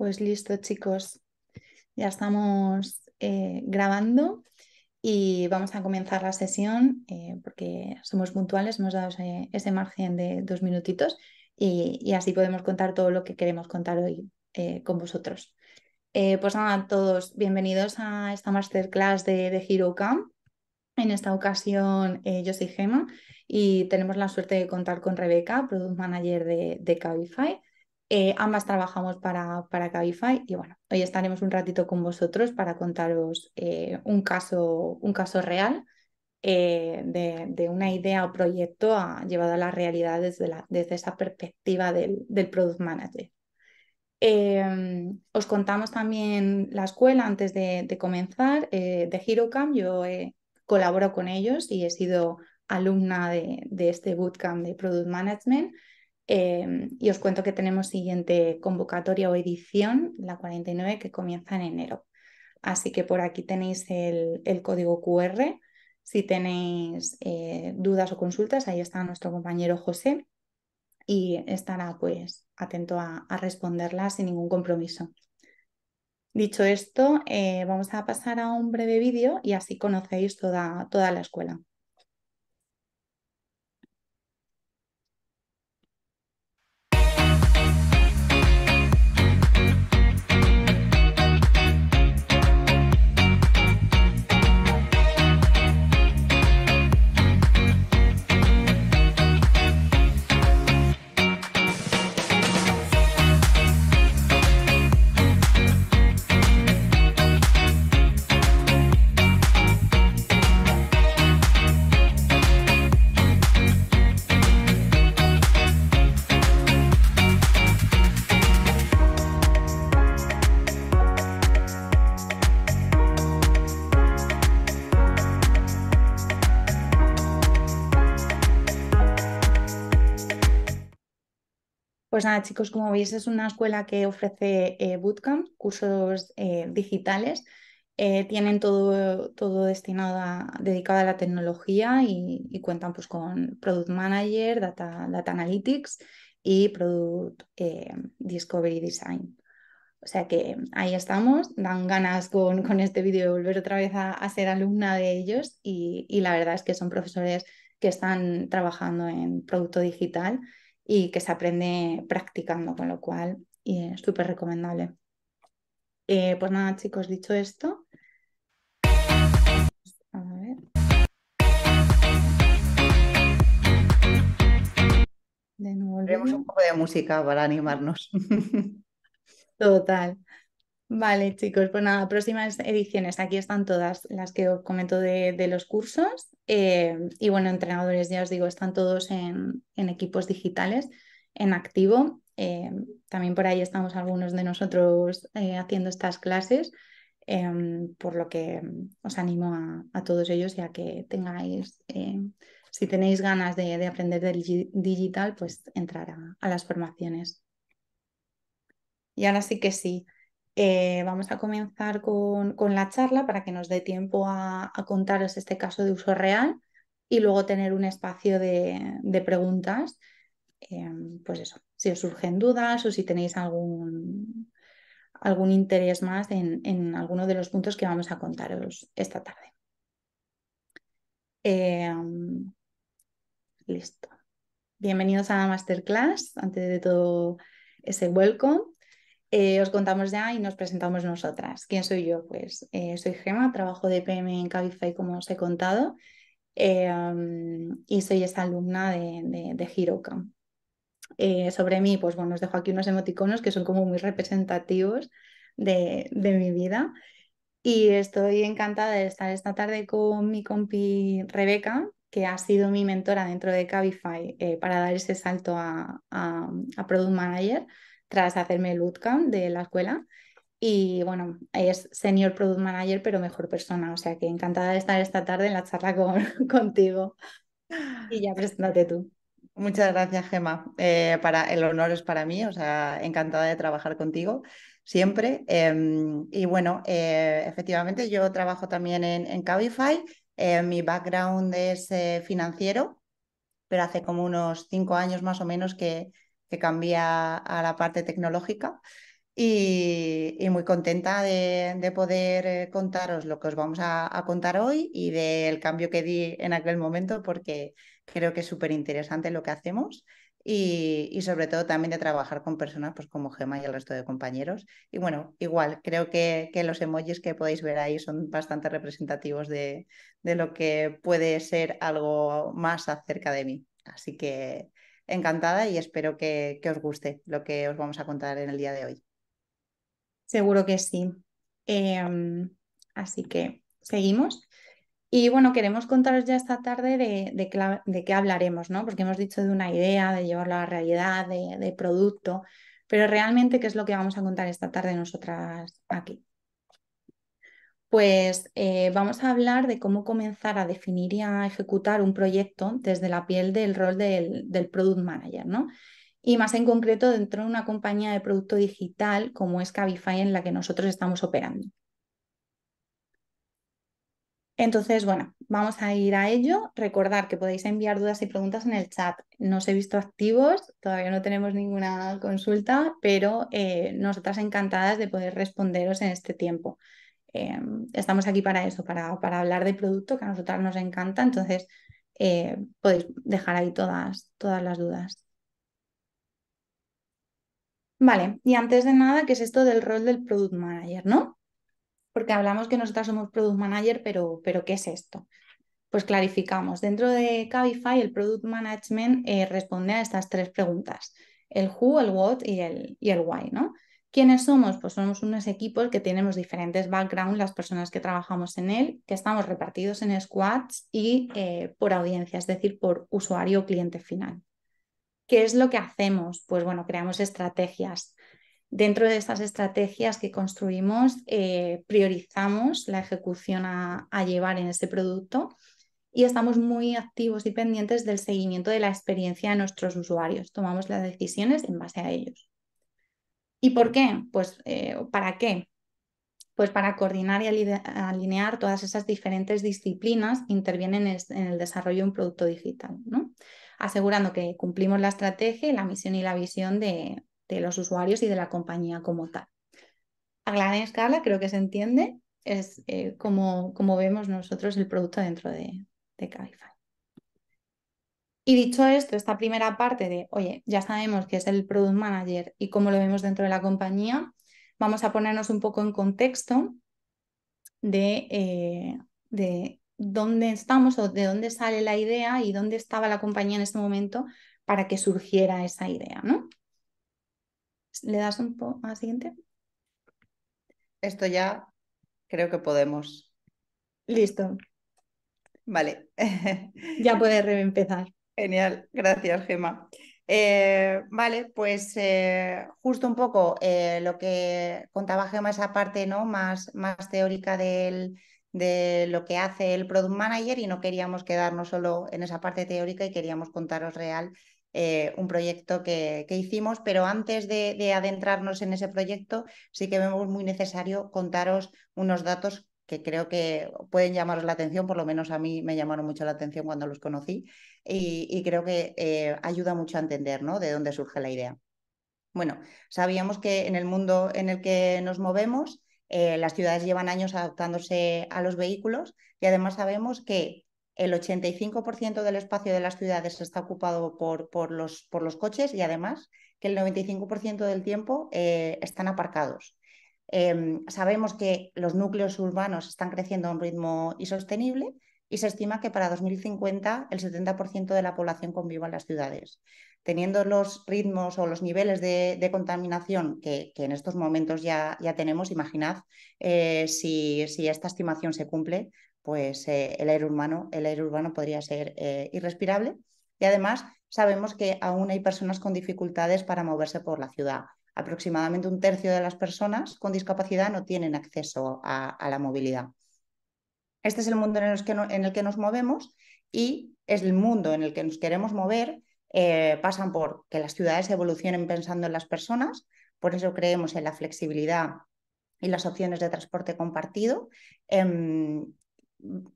Pues listo, chicos. Ya estamos eh, grabando y vamos a comenzar la sesión eh, porque somos puntuales, hemos dado ese, margen de dos minutitos y, así podemos contar todo lo que queremos contar hoy eh, con vosotros. pues nada, todos bienvenidos a esta masterclass de, de En esta ocasión yo soy Gema y tenemos la suerte de contar con Rebeca, Product Manager de, de Cabify. Eh, ambas trabajamos para, para Cabify y bueno, hoy estaremos un ratito con vosotros para contaros eh, un, caso, un caso real eh, de, de, una idea o proyecto a, ah, llevado a la realidad desde, la, desde esa perspectiva del, del Product Manager. Em, os contamos también la escuela antes de, comenzar, de HeroCamp. Yo colaboro con ellos y he sido alumna de, este bootcamp de Product Management. Em, y os cuento que tenemos siguiente convocatoria o edición, la 49, que comienza en enero. Así que por aquí tenéis el, código QR. Si tenéis eh, dudas o consultas, ahí está nuestro compañero José y estará pues atento a, responderla responderlas sin ningún compromiso. Dicho esto, eh, vamos a pasar a un breve vídeo y así conocéis toda, toda la escuela. Pues nada, chicos, como veis, es una escuela que ofrece eh, bootcamp, cursos eh, digitales. Eh, tienen todo, destinado a, dedicado a la tecnología y, cuentan pues, con Product Manager, Data, Analytics y Product Discovery Design. O sea que ahí estamos, dan ganas con, este vídeo de volver otra vez a, ser alumna de ellos y la verdad es que son profesores que están trabajando en producto digital y que se aprende practicando, con lo cual es súper recomendable. Eh, pues nada, chicos, dicho esto. A ver. De nuevo. Tenemos un poco de música para animarnos. Total. Vale, chicos, pues nada, próximas ediciones. Aquí están todas las que os comento de, los cursos. Eh, y bueno, entrenadores, ya os digo, están todos en, equipos digitales, en activo. Eh, también por ahí estamos algunos de nosotros eh, haciendo estas clases, em, por lo que os animo a, todos ellos ya que tengáis, si tenéis ganas de, aprender del digital, pues entrar a, a las formaciones. Y ahora sí que sí. Eh, vamos a comenzar con, la charla para que nos dé tiempo a, contaros este caso de uso real y luego tener un espacio de, preguntas. Em, pues eso, si os surgen dudas o si tenéis algún, algún interés más en, alguno de los puntos que vamos a contaros esta tarde. Em, listo. Bienvenidos a la masterclass. Antes de todo, ese welcome. Eh, os contamos ya y nos presentamos nosotras. ¿Quién soy yo? Pues eh, soy Gema, trabajo de PM en Cabify, como os he contado, em, y soy esa alumna de, de, de eh, sobre mí, pues bueno, os dejo aquí unos emoticonos que son como muy representativos de, de mi vida. Y estoy encantada de estar esta tarde con mi compi Rebeca, que ha sido mi mentora dentro de Cabify para dar ese salto a, a Product Manager tras hacerme el bootcamp de la escuela. Y bueno, es Senior Product Manager, pero mejor persona. O sea que encantada de estar esta tarde en la charla contigo. Y ya preséntate tú. Muchas gracias, Gema. Eh, para, el honor es para mí, o sea, encantada de trabajar contigo siempre. Em, y bueno, eh, efectivamente, yo trabajo también en, en Cabify. Eh, mi background es financiero, pero hace como unos cinco años más o menos que, que cambia a la parte tecnológica. Y, muy contenta de, poder eh, contaros lo que os vamos a, contar hoy y del cambio que di en aquel momento, porque creo que es súper interesante lo que hacemos y, sobre todo también de trabajar con personas pues, como Gema y el resto de compañeros. Y bueno, igual, creo que, los emojis que podéis ver ahí son bastante representativos de lo que puede ser algo más acerca de mí. Así que encantada y espero que, os guste lo que os vamos a contar en el día de hoy. Seguro que sí. Em, así que seguimos. Y bueno, queremos contaros ya esta tarde de, qué hablaremos, ¿no? Porque hemos dicho de una idea, de llevarlo a la realidad, de producto, pero realmente qué es lo que vamos a contar esta tarde nosotras aquí pues eh, vamos a hablar de cómo comenzar a definir y a ejecutar un proyecto desde la piel del rol del, product manager, ¿no? Y más en concreto dentro de una compañía de producto digital como es Cabify en la que nosotros estamos operando. Entonces, bueno, vamos a ir a ello. Recordar que podéis enviar dudas y preguntas en el chat. No os he visto activos, todavía no tenemos ninguna consulta, pero eh, nosotras encantadas de poder responderos en este tiempo. Em, estamos aquí para eso, para, hablar de producto que a nosotras nos encanta, entonces eh, podéis dejar ahí todas, todas las dudas. Vale, y antes de nada, ¿qué es esto del rol del product manager, no? Porque hablamos que nosotras somos product manager, pero, pero ¿qué es esto? Pues clarificamos, dentro de Cabify el product management eh, responde a estas tres preguntas, el who, el what y el, y el why, ¿no? ¿Quiénes somos? Pues somos unos equipos que tenemos diferentes backgrounds, las personas que trabajamos en él, que estamos repartidos en squads y eh, por audiencia, es decir, por usuario o cliente final. ¿Qué es lo que hacemos? Pues bueno, creamos estrategias. Dentro de estas estrategias que construimos, eh, priorizamos la ejecución a, llevar en ese producto y estamos muy activos y pendientes del seguimiento de la experiencia de nuestros usuarios. Tomamos las decisiones en base a ellos. ¿Y por qué? Pues eh, ¿para qué? Pues para coordinar y alinear todas esas diferentes disciplinas que intervienen en el desarrollo de un producto digital, ¿no? asegurando que cumplimos la estrategia, la misión y la visión de, los usuarios y de la compañía como tal. A gran escala, creo que se entiende, es eh, como, como, vemos nosotros el producto dentro de, de y dicho esto, esta primera parte de, oye, ya sabemos que es el product manager y cómo lo vemos dentro de la compañía, vamos a ponernos un poco en contexto de, eh, dónde estamos o de dónde sale la idea y dónde estaba la compañía en este momento para que surgiera esa idea, ¿no? ¿Le das un poco a la siguiente? Esto ya creo que podemos. Listo. Vale. ya puedes reempezar. Genial, gracias, Gemma. Eh, vale, pues eh, justo un poco eh, lo que contaba Gema, esa parte ¿no? más, más teórica del, de lo que hace el Product Manager y no queríamos quedarnos solo en esa parte teórica y queríamos contaros real un proyecto que, que, hicimos, pero antes de, de, adentrarnos en ese proyecto, sí que vemos muy necesario contaros unos datos que creo que pueden llamaros la atención, por lo menos a mí me llamaron mucho la atención cuando los conocí, y, creo que eh, ayuda mucho a entender de dónde surge la idea. Bueno, sabíamos que en el mundo en el que nos movemos, eh, las ciudades llevan años adaptándose a los vehículos y además sabemos que el 85% del espacio de las ciudades está ocupado por, los, coches y además que el 95% del tiempo eh, están aparcados. Em, sabemos que los núcleos urbanos están creciendo a un ritmo insostenible y se estima que para 2050 el 70% de la población conviva en las ciudades. Teniendo los ritmos o los niveles de, contaminación que, en estos momentos ya, tenemos, imaginad eh, si, esta estimación se cumple, pues eh, el, aire urbano, el aire urbano podría ser eh, irrespirable. Y además sabemos que aún hay personas con dificultades para moverse por la ciudad aproximadamente un tercio de las personas con discapacidad no tienen acceso a, la movilidad. Este es el mundo en el, que en el, que nos movemos y es el mundo en el que nos queremos mover. Eh, pasan por que las ciudades evolucionen pensando en las personas, por eso creemos en la flexibilidad y las opciones de transporte compartido. Em,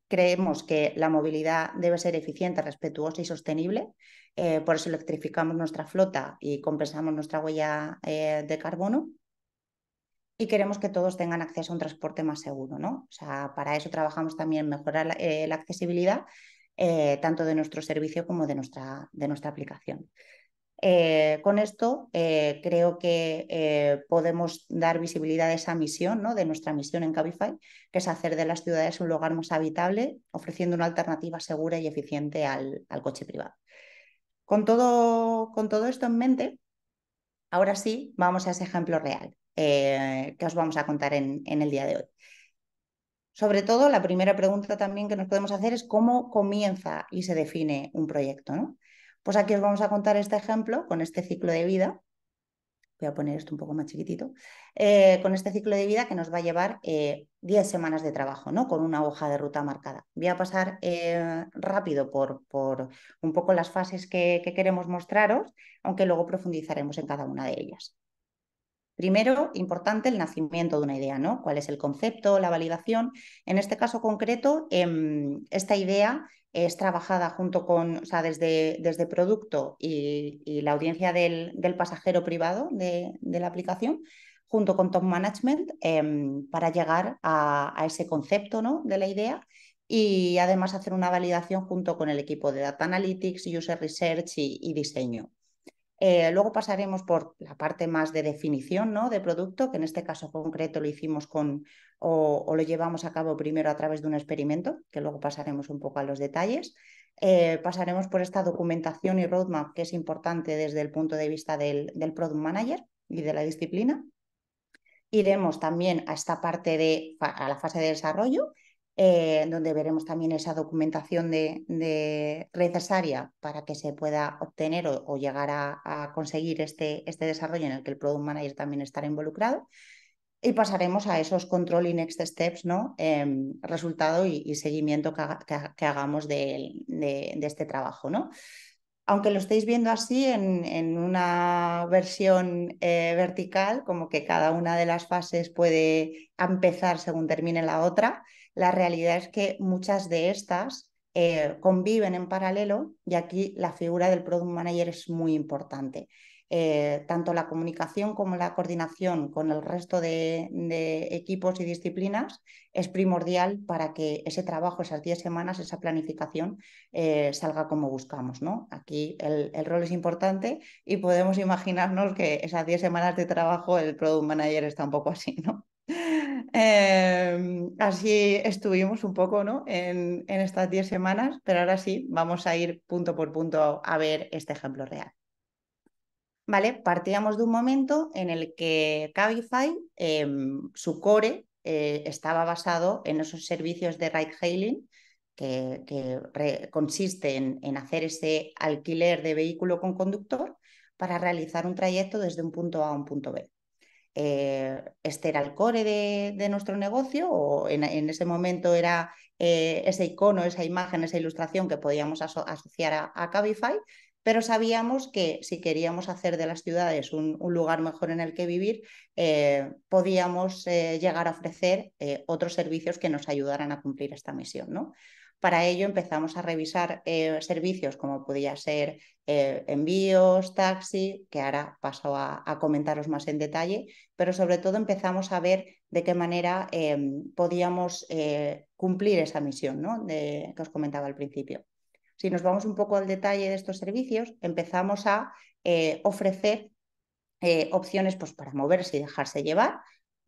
creemos que la movilidad debe ser eficiente, respetuosa y sostenible. Eh, por eso electrificamos nuestra flota y compensamos nuestra huella eh, de carbono. Y queremos que todos tengan acceso a un transporte más seguro. O sea, para eso trabajamos también en mejorar la, eh, la accesibilidad tanto de nuestro servicio como de nuestra, de nuestra aplicación. Eh, con esto eh, creo que eh, podemos dar visibilidad a esa misión, ¿no? de nuestra misión en Cabify, que es hacer de las ciudades un lugar más habitable, ofreciendo una alternativa segura y eficiente al, coche privado. Con todo, con todo, esto en mente, ahora sí vamos a ese ejemplo real que os vamos a contar en, en el día de hoy. Sobre todo, la primera pregunta también que nos podemos hacer es cómo comienza y se define un proyecto. ¿no? Pues aquí os vamos a contar este ejemplo con este ciclo de vida. Voy a poner esto un poco más chiquitito. Eh, con este ciclo de vida que nos va a llevar 10 eh, semanas de trabajo, ¿no? Con una hoja de ruta marcada. Voy a pasar eh, rápido por, un poco las fases que queremos mostraros, aunque luego profundizaremos en cada una de ellas. Primero, importante el nacimiento de una idea, ¿no? ¿Cuál es el concepto, la validación? En este caso concreto, em, esta idea es trabajada junto con, desde, desde producto y, la audiencia del, pasajero privado de, la aplicación, junto con top management, em, para llegar a, ese concepto ¿no? de la idea y además hacer una validación junto con el equipo de Data Analytics, User Research y diseño. Eh, luego pasaremos por la parte más de definición ¿no? de producto, que en este caso concreto lo hicimos con o, lo llevamos a cabo primero a través de un experimento, que luego pasaremos un poco a los detalles. Eh, pasaremos por esta documentación y roadmap que es importante desde el punto de vista del, product manager y de la disciplina. Iremos también a esta parte de a la fase de desarrollo eh, donde veremos también esa documentación de, necesaria para que se pueda obtener o, llegar a, conseguir este, este, desarrollo en el que el product manager también estará involucrado. Y pasaremos a esos control y next steps, ¿no? Em, resultado y, seguimiento que, hagamos de, este trabajo. ¿no? aunque lo estéis viendo así en, una versión eh, vertical, como que cada una de las fases puede empezar según termine la otra, la realidad es que muchas de estas eh, conviven en paralelo y aquí la figura del product manager es muy importante. Eh, tanto la comunicación como la coordinación con el resto de, equipos y disciplinas es primordial para que ese trabajo, esas 10 semanas, esa planificación eh, salga como buscamos. ¿no? Aquí el, rol es importante y podemos imaginarnos que esas 10 semanas de trabajo el product manager está un poco así. ¿no? Em, Así estuvimos un poco ¿no? en, estas 10 semanas, pero ahora sí vamos a ir punto por punto a ver este ejemplo real. ¿Vale? Partíamos de un momento en el que Cabify, em, su core, eh, estaba basado en esos servicios de ride hailing que, consisten en, en, hacer ese alquiler de vehículo con conductor para realizar un trayecto desde un punto A a un punto B. Eh, este era el core de, nuestro negocio o en, ese momento era eh, ese icono, esa imagen, esa ilustración que podíamos asociar a, Cabify, pero sabíamos que si queríamos hacer de las ciudades un, lugar mejor en el que vivir, eh, podíamos llegar a ofrecer otros servicios que nos ayudaran a cumplir esta misión. ¿no? Para ello empezamos a revisar eh, servicios como podía ser eh, envíos, taxi, que ahora paso a, comentaros más en detalle, pero sobre todo empezamos a ver de qué manera em, podíamos eh, cumplir esa misión que os comentaba al principio. Si nos vamos un poco al detalle de estos servicios, empezamos a ofrecer opciones pues, para moverse y dejarse llevar,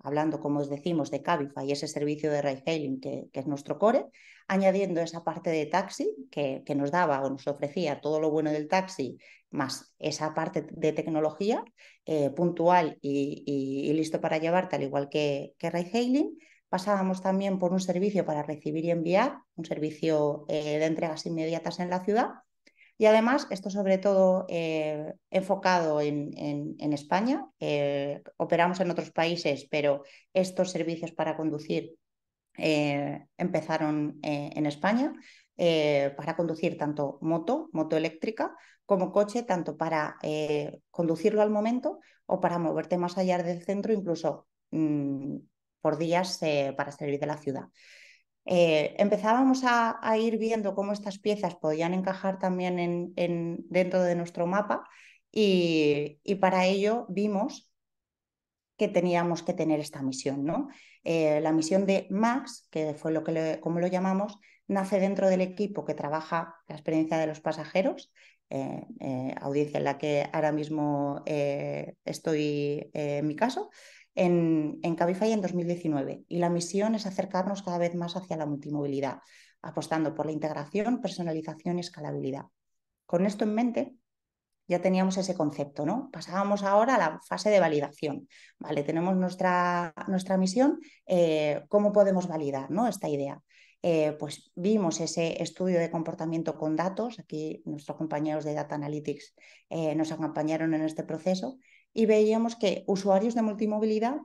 hablando, como os decimos, de Cabify y ese servicio de ride-hailing que, que, es nuestro core, añadiendo esa parte de taxi que, nos daba o nos ofrecía todo lo bueno del taxi, más esa parte de tecnología eh, puntual y, listo para llevarte, al igual que, que ride-hailing Pasábamos también por un servicio para recibir y enviar, un servicio eh, de entregas inmediatas en la ciudad y además, esto sobre todo eh, enfocado en, España. Eh, operamos en otros países, pero estos servicios para conducir eh, empezaron en España. para conducir tanto moto, moto eléctrica, como coche, tanto para conducirlo al momento o para moverte más allá del centro, incluso mm, por días para salir de la ciudad. Eh, empezábamos a, ir viendo cómo estas piezas podían encajar también dentro de nuestro mapa y, para ello vimos que teníamos que tener esta misión. ¿no? Eh, la misión de Max, que fue lo que como lo llamamos, nace dentro del equipo que trabaja la experiencia de los pasajeros, eh, audiencia en la que ahora mismo estoy en mi caso en, Cabify en 2019 y la misión es acercarnos cada vez más hacia la multimovilidad, apostando por la integración, personalización y escalabilidad. Con esto en mente, ya teníamos ese concepto, ¿no? Pasábamos ahora a la fase de validación. Vale, tenemos nuestra, nuestra misión, eh, ¿cómo podemos validar ¿no? esta idea? Eh, pues vimos ese estudio de comportamiento con datos, aquí nuestros compañeros de Data Analytics eh, nos acompañaron en este proceso y veíamos que usuarios de multimovilidad,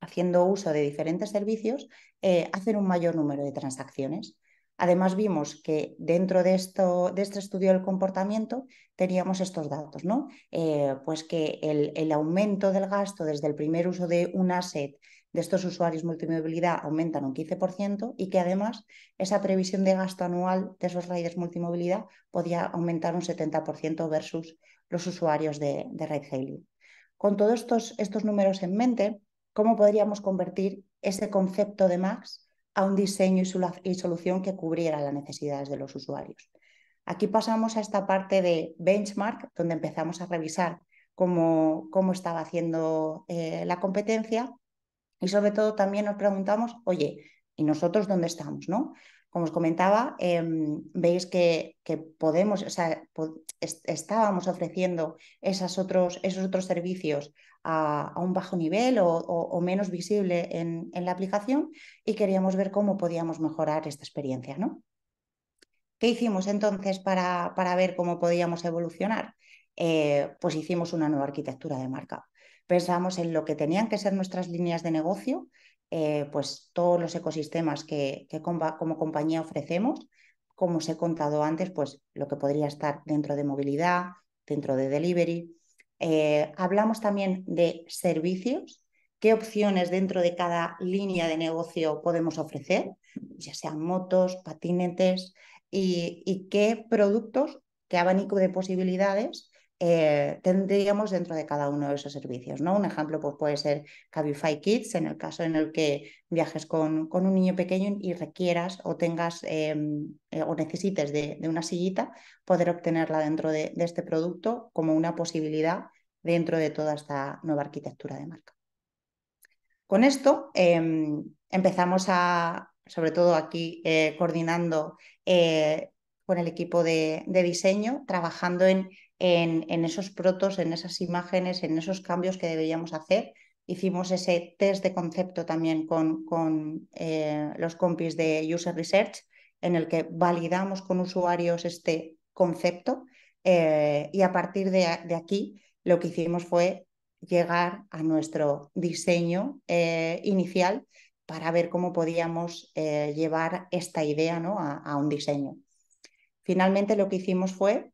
haciendo uso de diferentes servicios, eh, hacen un mayor número de transacciones. Además, vimos que dentro de, esto, de este estudio del comportamiento teníamos estos datos, ¿no? Eh, pues que el, aumento del gasto desde el primer uso de un asset de estos usuarios multimovilidad aumentan un 15% y que además esa previsión de gasto anual de esos riders multimovilidad podía aumentar un 70% versus los usuarios de, de ride hailing. Con todos estos, estos números en mente, ¿cómo podríamos convertir ese concepto de Max a un diseño y, solución que cubriera las necesidades de los usuarios. Aquí pasamos a esta parte de benchmark, donde empezamos a revisar cómo, cómo estaba haciendo eh, la competencia y sobre todo también nos preguntamos, oye, ¿y nosotros dónde estamos? ¿no? Como os comentaba, em, veis que, podemos, estábamos ofreciendo otros, esos otros servicios a, un bajo nivel o, menos visible en, la aplicación y queríamos ver cómo podíamos mejorar esta experiencia. ¿no? ¿Qué hicimos entonces para, para ver cómo podíamos evolucionar? Eh, pues hicimos una nueva arquitectura de marca. Pensamos en lo que tenían que ser nuestras líneas de negocio, eh, pues todos los ecosistemas que, que como compañía ofrecemos, como os he contado antes, pues lo que podría estar dentro de movilidad, dentro de delivery, eh, hablamos también de servicios, qué opciones dentro de cada línea de negocio podemos ofrecer, ya sean motos, patinetes, y, y qué productos, qué abanico de posibilidades eh, tendríamos dentro de cada uno de esos servicios. ¿no? Un ejemplo pues, puede ser Cabify Kids, en el caso en el que viajes con, un niño pequeño y requieras o tengas em, eh, o necesites de, una sillita, poder obtenerla dentro de, este producto como una posibilidad dentro de toda esta nueva arquitectura de marca. Con esto em, empezamos a, sobre todo aquí, eh, coordinando con el equipo de, de diseño, trabajando en en, esos protos, en esas imágenes, en esos cambios que deberíamos hacer. Hicimos ese test de concepto también con, con eh, los compis de User Research, en el que validamos con usuarios este concepto eh, y a partir de, aquí lo que hicimos fue llegar a nuestro diseño eh, inicial para ver cómo podíamos llevar esta idea ¿no? a, un diseño. Finalmente lo que hicimos fue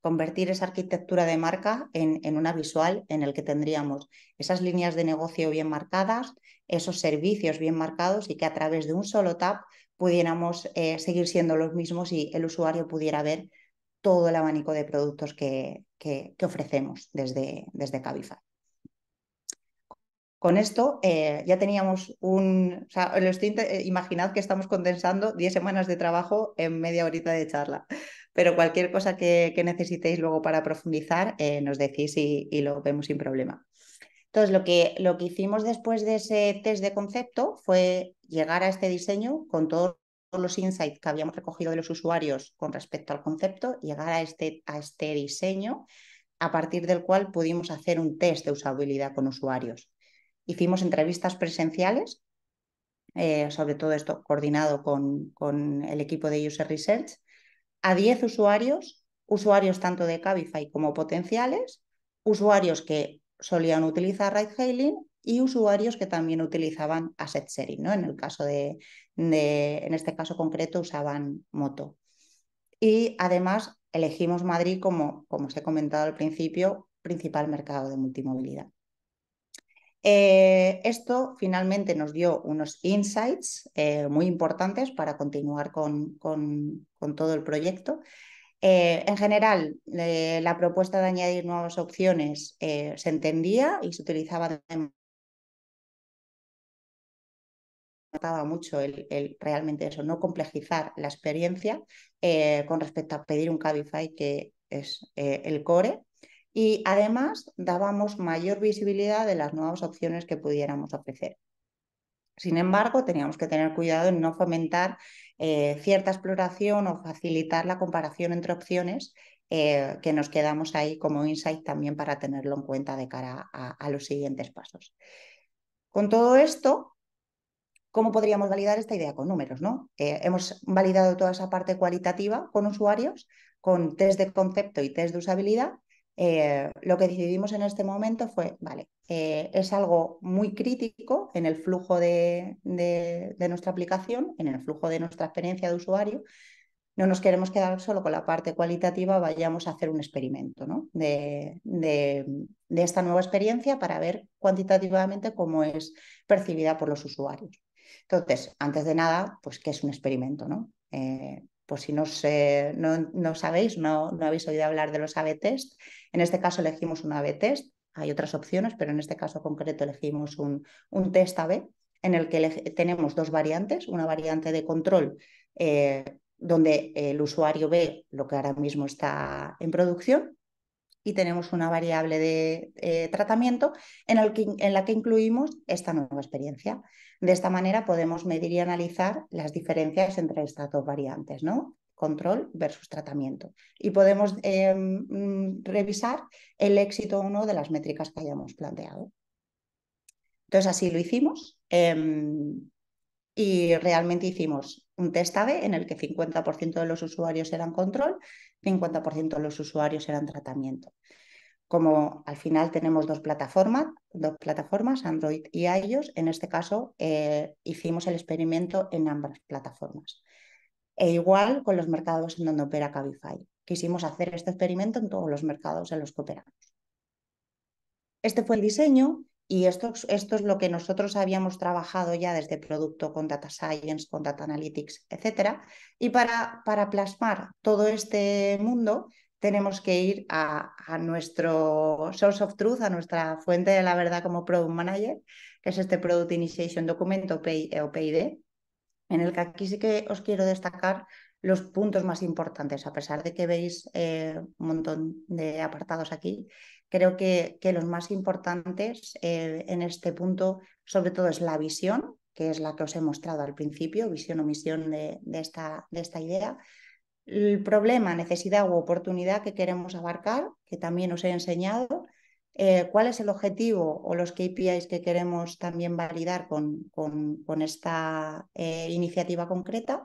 convertir esa arquitectura de marca en, una visual en el que tendríamos esas líneas de negocio bien marcadas, esos servicios bien marcados y que a través de un solo tap pudiéramos eh, seguir siendo los mismos y el usuario pudiera ver todo el abanico de productos que, que, ofrecemos desde, desde Cabify. Con esto eh, ya teníamos un, imaginad que estamos condensando 10 semanas de trabajo en media horita de charla pero cualquier cosa que, necesitéis luego para profundizar, eh, nos decís y, lo vemos sin problema. Entonces, lo que, lo que hicimos después de ese test de concepto fue llegar a este diseño con todos los insights que habíamos recogido de los usuarios con respecto al concepto, llegar a este, a este diseño a partir del cual pudimos hacer un test de usabilidad con usuarios. Hicimos entrevistas presenciales, eh, sobre todo esto coordinado con, el equipo de User Research, a 10 usuarios, usuarios tanto de Cabify como potenciales, usuarios que solían utilizar ride hailing y usuarios que también utilizaban asset sharing, ¿no? En el caso de, en este caso concreto usaban moto. Y además elegimos Madrid como, como os he comentado al principio, principal mercado de multimovilidad. Eh, esto finalmente nos dio unos insights eh, muy importantes para continuar con, todo el proyecto. Eh, en general, la propuesta de añadir nuevas opciones se entendía y se utilizaba de notaba mucho realmente eso, no complejizar la experiencia con respecto a pedir un Cabify que es el core y además dábamos mayor visibilidad de las nuevas opciones que pudiéramos ofrecer. Sin embargo, teníamos que tener cuidado en no fomentar eh, cierta exploración o facilitar la comparación entre opciones eh, que nos quedamos ahí como insight también para tenerlo en cuenta de cara a, los siguientes pasos. Con todo esto, ¿cómo podríamos validar esta idea con números? ¿no? Eh, hemos validado toda esa parte cualitativa con usuarios, con test de concepto y test de usabilidad, eh, lo que decidimos en este momento fue, vale, eh, es algo muy crítico en el flujo de, nuestra aplicación, en el flujo de nuestra experiencia de usuario. No nos queremos quedar solo con la parte cualitativa, vayamos a hacer un experimento ¿no? de, esta nueva experiencia para ver cuantitativamente cómo es percibida por los usuarios. Entonces, antes de nada, pues que es un experimento, ¿no? Eh, si no, sabéis, no, habéis oído hablar de los AB test. En este caso elegimos un AB test, hay otras opciones, pero en este caso concreto elegimos un, test AB en el que tenemos dos variantes, una variante de control eh, donde el usuario ve lo que ahora mismo está en producción y tenemos una variable de eh, tratamiento en, el en, la que incluimos esta nueva experiencia. De esta manera podemos medir y analizar las diferencias entre estas dos variantes, ¿no? control versus tratamiento. Y podemos em, revisar el éxito o no de las métricas que hayamos planteado. Entonces así lo hicimos em, y realmente hicimos un test AB en el que 50% de los usuarios eran control 50% de los usuarios eran tratamiento. Como al final tenemos dos plataformas, dos plataformas Android y iOS, en este caso eh, hicimos el experimento en ambas plataformas. E igual con los mercados en donde opera Cabify. Quisimos hacer este experimento en todos los mercados en los que operamos. Este fue el diseño y esto, es lo que nosotros habíamos trabajado ya desde producto con Data Science, con Data Analytics, etc. Y para, plasmar todo este mundo, tenemos que ir a, nuestro source of truth, a nuestra fuente de la verdad como Product Manager, que es este Product Initiation Document eh, o PID, en el que aquí sí que os quiero destacar los puntos más importantes, a pesar de que veis eh, un montón de apartados aquí, Creo que, los más importantes eh, en este punto, sobre todo, es la visión, que es la que os he mostrado al principio, visión o misión de, esta, de esta idea. El problema, necesidad u oportunidad que queremos abarcar, que también os he enseñado, eh, cuál es el objetivo o los KPIs que queremos también validar con, con, esta eh, iniciativa concreta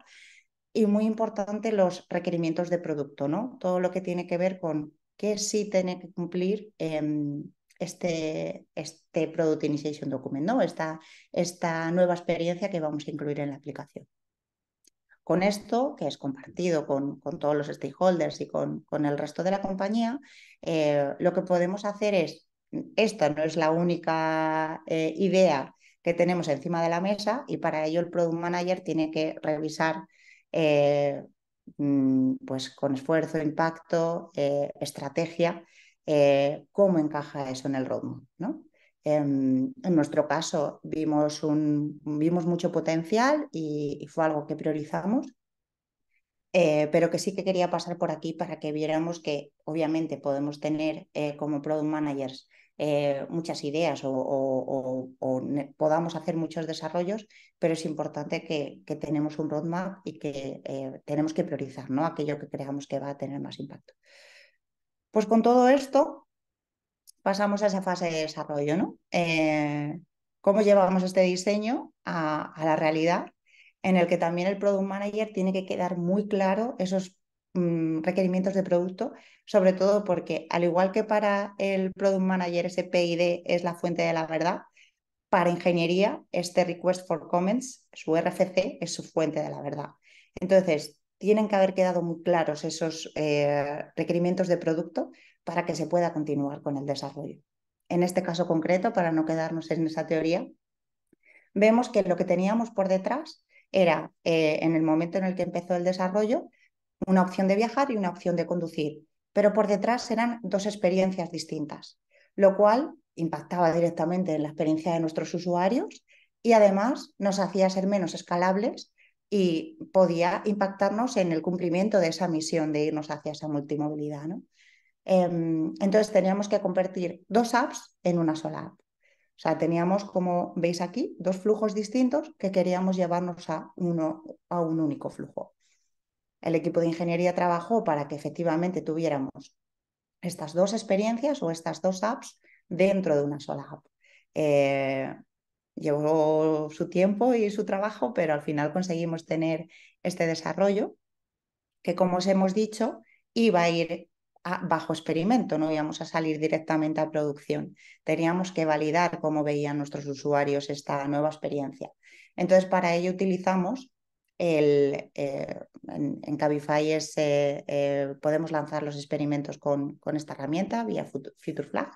y muy importante los requerimientos de producto, ¿no? Todo lo que tiene que ver con que sí tiene que cumplir em, este, este Product Initiation Document, esta, esta nueva experiencia que vamos a incluir en la aplicación. Con esto, que es compartido con, todos los stakeholders y con, con, el resto de la compañía, eh, lo que podemos hacer es, esta no es la única eh, idea que tenemos encima de la mesa y para ello el Product Manager tiene que revisar eh, Mm, pues con esfuerzo, impacto, eh, estrategia, eh, cómo encaja eso en el roadmap. ¿no? Em, en nuestro caso vimos, un, vimos mucho potencial y fue algo que priorizamos, eh, pero que sí que quería pasar por aquí para que viéramos que obviamente podemos tener como product managers eh, muchas ideas o, podamos hacer muchos desarrollos, pero es importante que, tenemos un roadmap y que eh, tenemos que priorizar ¿no? aquello que creamos que va a tener más impacto. Pues con todo esto pasamos a esa fase de desarrollo, ¿no? Eh, ¿Cómo llevamos este diseño a, a la realidad? en el que también el product manager tiene que quedar muy claro esos Mm, requerimientos de producto, sobre todo porque al igual que para el product manager ese PID es la fuente de la verdad, para ingeniería este request for comments, su RFC es su fuente de la verdad. Entonces, tienen que haber quedado muy claros esos eh, requerimientos de producto para que se pueda continuar con el desarrollo. En este caso concreto, para no quedarnos en esa teoría, vemos que lo que teníamos por detrás era, eh, en el momento en el que empezó el desarrollo, una opción de viajar y una opción de conducir, pero por detrás eran dos experiencias distintas, lo cual impactaba directamente en la experiencia de nuestros usuarios y además nos hacía ser menos escalables y podía impactarnos en el cumplimiento de esa misión de irnos hacia esa multimovilidad. ¿no? Em, entonces teníamos que convertir dos apps en una sola app. O sea, teníamos, como veis aquí, dos flujos distintos que queríamos llevarnos a, uno, a un único flujo el equipo de ingeniería trabajó para que efectivamente tuviéramos estas dos experiencias o estas dos apps dentro de una sola app. Eh, llevó su tiempo y su trabajo, pero al final conseguimos tener este desarrollo que, como os hemos dicho, iba a ir bajo experimento, no íbamos a salir directamente a producción. Teníamos que validar cómo veían nuestros usuarios esta nueva experiencia. Entonces, para ello utilizamos eh, en, Cabify eh, eh, podemos lanzar los experimentos con, esta herramienta vía Future Flag,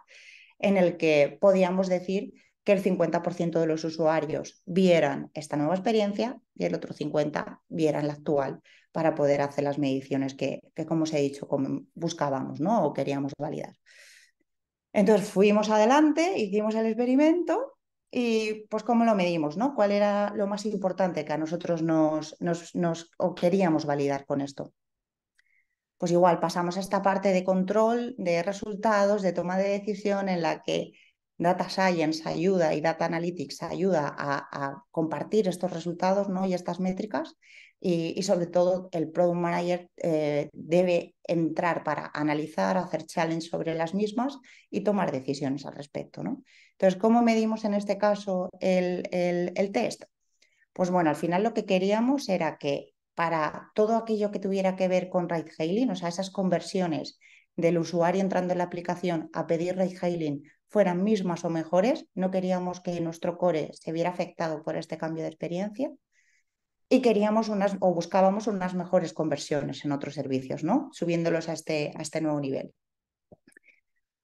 en el que podíamos decir que el 50% de los usuarios vieran esta nueva experiencia y el otro 50% vieran la actual para poder hacer las mediciones que, como os he dicho, buscábamos ¿no? o queríamos validar. Entonces fuimos adelante, hicimos el experimento y pues cómo lo medimos, ¿no? ¿Cuál era lo más importante que a nosotros nos, queríamos validar con esto? Pues igual pasamos a esta parte de control, de resultados, de toma de decisión en la que Data Science ayuda y Data Analytics ayuda a, compartir estos resultados ¿no? y estas métricas y, sobre todo el product manager eh, debe entrar para analizar, hacer challenge sobre las mismas y tomar decisiones al respecto. Entonces, ¿cómo medimos en este caso el, el, test? Pues bueno, al final lo que queríamos era que para todo aquello que tuviera que ver con ride hailing, o sea, esas conversiones del usuario entrando en la aplicación a pedir ride hailing fueran mismas o mejores, no queríamos que nuestro core se viera afectado por este cambio de experiencia y queríamos unas o buscábamos unas mejores conversiones en otros servicios, ¿no? Subiéndolos a este, a este nuevo nivel.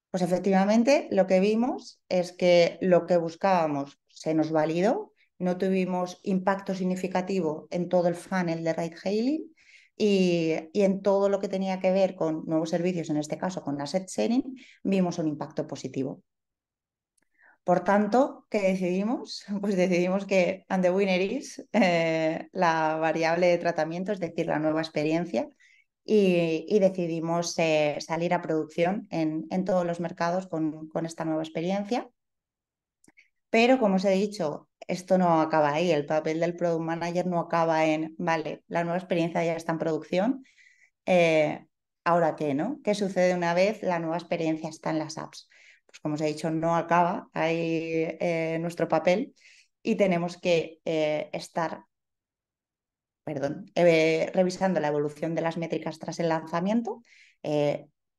Pues efectivamente, lo que vimos es que lo que buscábamos se nos validó, no tuvimos impacto significativo en todo el funnel de right hailing y, y, en todo lo que tenía que ver con nuevos servicios, en este caso con asset sharing, vimos un impacto positivo. Por tanto, ¿qué decidimos? Pues decidimos que and the winner is eh, la variable de tratamiento, es decir, la nueva experiencia, y, decidimos eh, salir a producción en, todos los mercados con, esta nueva experiencia. Pero, como os he dicho, esto no acaba ahí, el papel del product manager no acaba en, vale, la nueva experiencia ya está en producción, eh, ahora qué, ¿no? ¿Qué sucede una vez la nueva experiencia está en las apps? Pues, como os he dicho, no acaba ahí eh, nuestro papel y tenemos que eh, estar perdón, eh, revisando la evolución de las métricas tras el lanzamiento.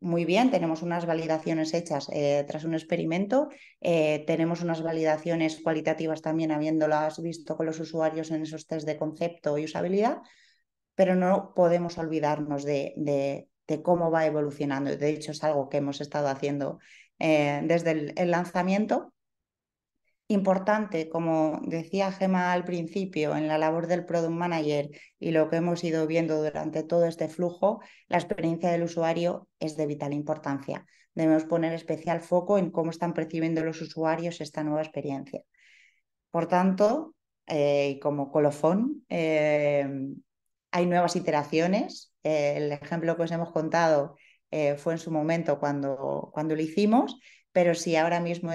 muy bien, tenemos unas validaciones hechas tras un experimento, tenemos unas validaciones cualitativas también habiéndolas visto con los usuarios en esos test de concepto y usabilidad, pero no podemos olvidarnos de cómo va evolucionando. De hecho, es algo que hemos estado haciendo eh, desde el, lanzamiento. Importante, como decía Gema al principio, en la labor del Product Manager y lo que hemos ido viendo durante todo este flujo, la experiencia del usuario es de vital importancia. Debemos poner especial foco en cómo están percibiendo los usuarios esta nueva experiencia. Por tanto, eh, como colofón, eh, hay nuevas iteraciones. Eh, el ejemplo que os hemos contado eh, fue en su momento cuando, cuando lo hicimos, pero si ahora mismo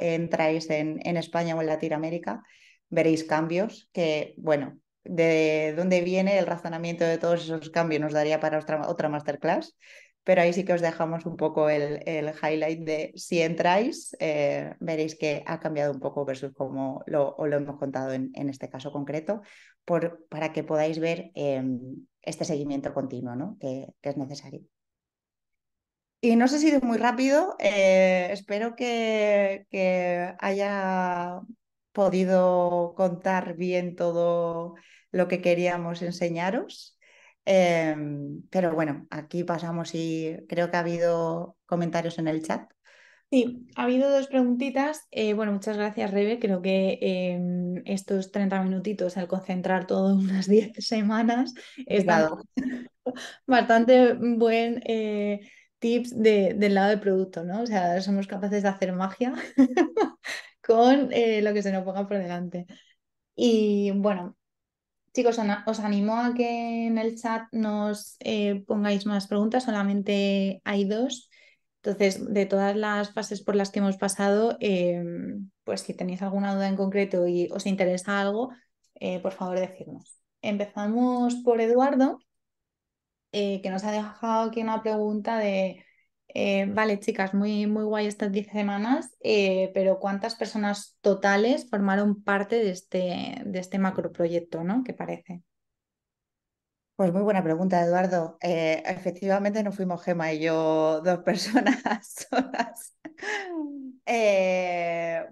entráis en, España o en Latinoamérica, veréis cambios que, bueno, de dónde viene el razonamiento de todos esos cambios nos daría para otra, otra masterclass, pero ahí sí que os dejamos un poco el, highlight de si entráis, eh, veréis que ha cambiado un poco versus como lo, lo hemos contado en, este caso concreto, por, para que podáis ver eh, este seguimiento continuo ¿no? que es necesario. Y no sé si es muy rápido, eh, espero que, haya podido contar bien todo lo que queríamos enseñaros. Eh, pero bueno, aquí pasamos y creo que ha habido comentarios en el chat. Sí, ha habido dos preguntitas. Eh, bueno, muchas gracias, Rebe. Creo que em, estos 30 minutitos al concentrar todo unas 10 semanas es estado bastante buen tips de, del lado del producto, ¿no? O sea, somos capaces de hacer magia con eh, lo que se nos ponga por delante. Y bueno, chicos, os animo a que en el chat nos eh, pongáis más preguntas, solamente hay dos. Entonces, de todas las fases por las que hemos pasado, em, pues si tenéis alguna duda en concreto y os interesa algo, eh, por favor decirnos. Empezamos por Eduardo, eh, que nos ha dejado aquí una pregunta de, eh, vale chicas, muy, muy guay estas 10 semanas, eh, pero ¿cuántas personas totales formaron parte de este, de este macroproyecto, ¿no? ¿Qué parece? Pues muy buena pregunta, Eduardo. efectivamente, no fuimos Gema y yo dos personas solas.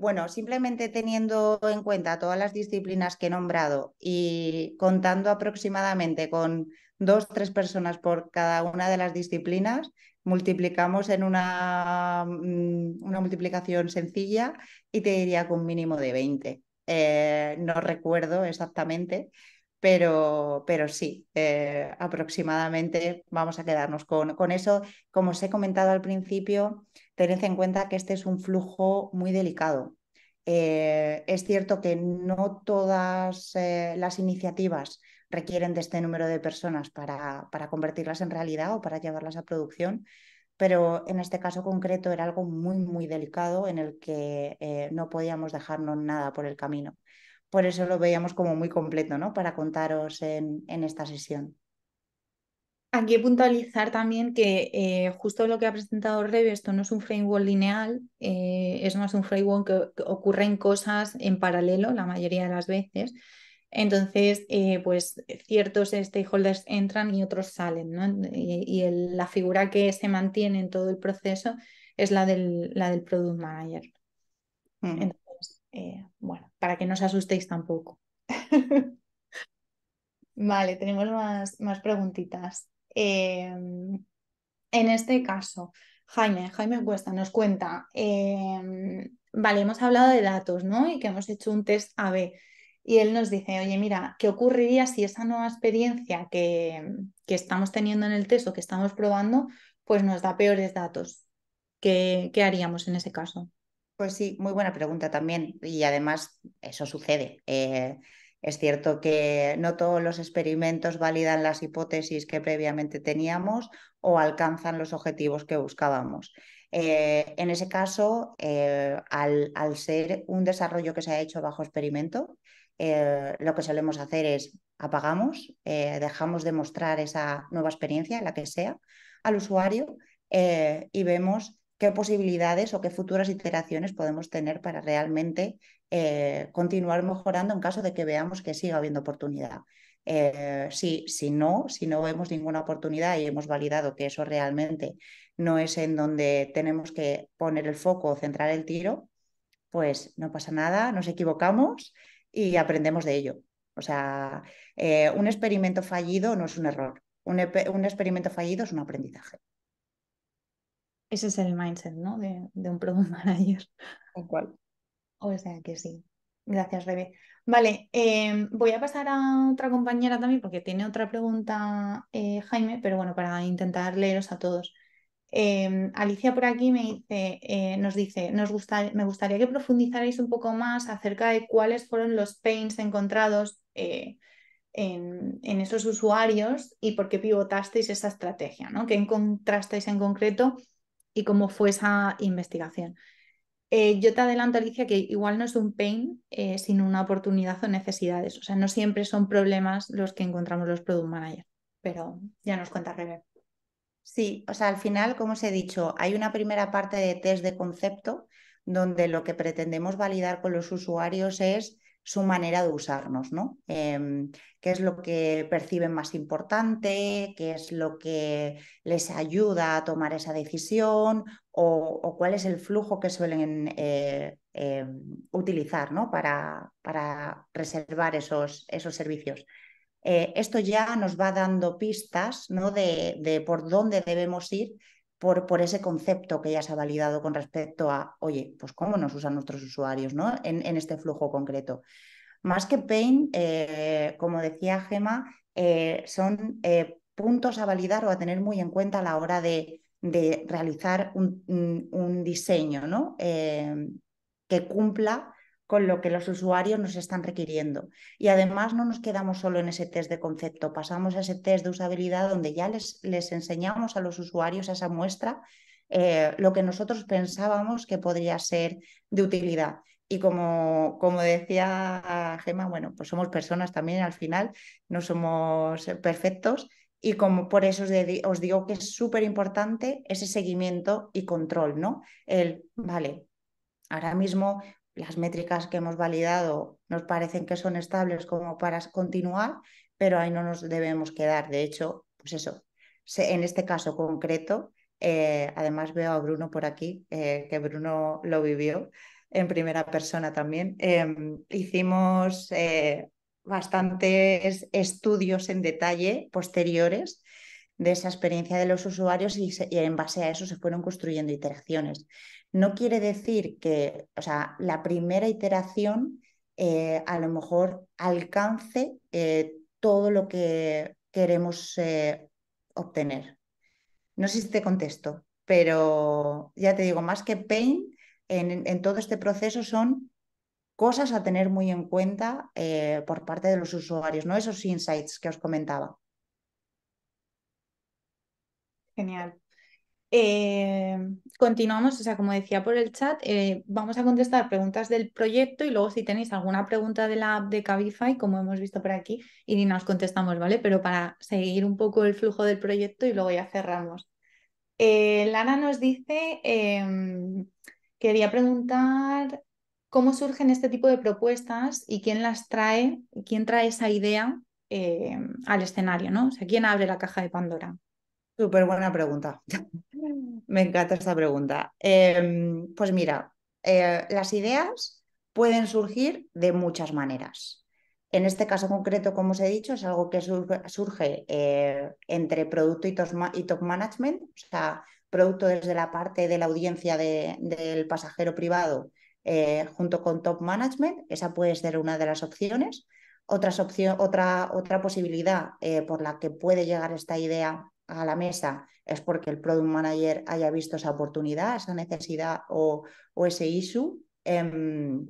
bueno, simplemente teniendo en cuenta todas las disciplinas que he nombrado y contando aproximadamente con dos, tres personas por cada una de las disciplinas, multiplicamos en una, mm, una multiplicación sencilla y te diría que un mínimo de 20. Eh, no recuerdo exactamente, pero, sí, eh, aproximadamente vamos a quedarnos con, eso. Como os he comentado al principio, tened en cuenta que este es un flujo muy delicado. Eh, es cierto que no todas las iniciativas requieren de este número de personas para, para convertirlas en realidad o para llevarlas a producción pero en este caso concreto era algo muy, muy delicado en el que eh, no podíamos dejarnos nada por el camino. Por eso lo veíamos como muy completo, ¿no? Para contaros en, esta sesión. Aquí puntualizar también que eh, justo lo que ha presentado Rebe, esto no es un framework lineal, eh, es más un framework que, que ocurren cosas en paralelo la mayoría de las veces. Entonces, eh, pues ciertos stakeholders entran y otros salen, ¿no? Y, la figura que se mantiene en todo el proceso es la del, la del product manager. Mm. Entonces, eh, bueno, para que no os asustéis tampoco. vale, tenemos más, más preguntitas. Em, en este caso, Jaime, Jaime Cuesta nos cuenta, em, vale, hemos hablado de datos, ¿no? Y que hemos hecho un test AB y él nos dice, oye, mira, ¿qué ocurriría si esa nueva experiencia que, estamos teniendo en el test o que estamos probando, pues nos da peores datos? ¿Qué, qué haríamos en ese caso? Pues sí, muy buena pregunta también. Y además, eso sucede. Eh, es cierto que no todos los experimentos validan las hipótesis que previamente teníamos o alcanzan los objetivos que buscábamos. Eh, en ese caso, eh, al, ser un desarrollo que se ha hecho bajo experimento, eh, lo que solemos hacer es apagamos, eh, dejamos de mostrar esa nueva experiencia, la que sea, al usuario eh, y vemos qué posibilidades o qué futuras iteraciones podemos tener para realmente continuar mejorando en caso de que veamos que siga habiendo oportunidad. si, si no, si no vemos ninguna oportunidad y hemos validado que eso realmente no es en donde tenemos que poner el foco o centrar el tiro, pues no pasa nada, nos equivocamos, y aprendemos de ello. O sea, eh, un experimento fallido no es un error, un, experimento fallido es un aprendizaje. Ese es el mindset, ¿no? De, un product manager. cual. O sea que sí. Gracias, Rebe. Vale, em, voy a pasar a otra compañera también porque tiene otra pregunta eh, Jaime, pero bueno, para intentar leeros a todos. Em, Alicia por aquí me dice, eh, nos dice, nos me gustaría que profundizarais un poco más acerca de cuáles fueron los pains encontrados eh, en, esos usuarios y por qué pivotasteis esa estrategia, ¿no? ¿Qué encontrasteis en concreto y cómo fue esa investigación? Eh, yo te adelanto, Alicia, que igual no es un pain, sino una oportunidad o necesidades. O sea, no siempre son problemas los que encontramos los product managers, pero ya nos cuenta Rebe. Sí, o sea, al final, como os he dicho, hay una primera parte de test de concepto donde lo que pretendemos validar con los usuarios es su manera de usarnos, ¿no? Em, ¿Qué es lo que perciben más importante? ¿Qué es lo que les ayuda a tomar esa decisión? ¿O, cuál es el flujo que suelen eh, em, utilizar, ¿no? Para, reservar esos, esos servicios. Eh, esto ya nos va dando pistas ¿no? de, por dónde debemos ir por, ese concepto que ya se ha validado con respecto a, oye, pues cómo nos usan nuestros usuarios ¿no? en, este flujo concreto. Más que pain, eh, como decía Gema, eh, son puntos a validar o a tener muy en cuenta a la hora de, realizar un, diseño ¿no? que cumpla con lo que los usuarios nos están requiriendo. Y además no nos quedamos solo en ese test de concepto, pasamos a ese test de usabilidad donde ya les, les enseñamos a los usuarios a esa muestra eh, lo que nosotros pensábamos que podría ser de utilidad. Y como, como decía Gema, bueno, pues somos personas también al final, no somos perfectos y como por eso os, digo que es súper importante ese seguimiento y control, ¿no? El, vale, ahora mismo las métricas que hemos validado nos parecen que son estables como para continuar, pero ahí no nos debemos quedar. De hecho, pues eso, en este caso concreto, eh, además veo a Bruno por aquí, eh, que Bruno lo vivió en primera persona también. Em, hicimos eh, bastantes estudios en detalle posteriores de esa experiencia de los usuarios y, y, en base a eso se fueron construyendo interacciones. No quiere decir que, o sea, la primera iteración eh, a lo mejor alcance eh, todo lo que queremos eh, obtener. No sé si te contesto, pero ya te digo, más que pain, en, en todo este proceso son cosas a tener muy en cuenta por parte de los usuarios, ¿no? Esos insights que os comentaba. Genial. Eh, continuamos, o sea, como decía por el chat, eh, vamos a contestar preguntas del proyecto y luego si tenéis alguna pregunta de la app de Cabify, como hemos visto por aquí, y nos contestamos, ¿vale? Pero para seguir un poco el flujo del proyecto y luego ya cerramos. Eh, Lara nos dice, em, quería preguntar cómo surgen este tipo de propuestas y quién las trae, quién trae esa idea em, al escenario, ¿no? O sea, quién abre la caja de Pandora. Súper buena pregunta. Me encanta esta pregunta. Em, pues mira, eh, las ideas pueden surgir de muchas maneras. En este caso concreto, como os he dicho, es algo que surge, eh, entre producto y top, management, o sea, producto desde la parte de la audiencia del pasajero privado eh, junto con top management. Esa puede ser una de las opciones. Otras otra, otra posibilidad por la que puede llegar esta idea a la mesa es porque el product manager haya visto esa oportunidad, esa necesidad o, ese issue, em,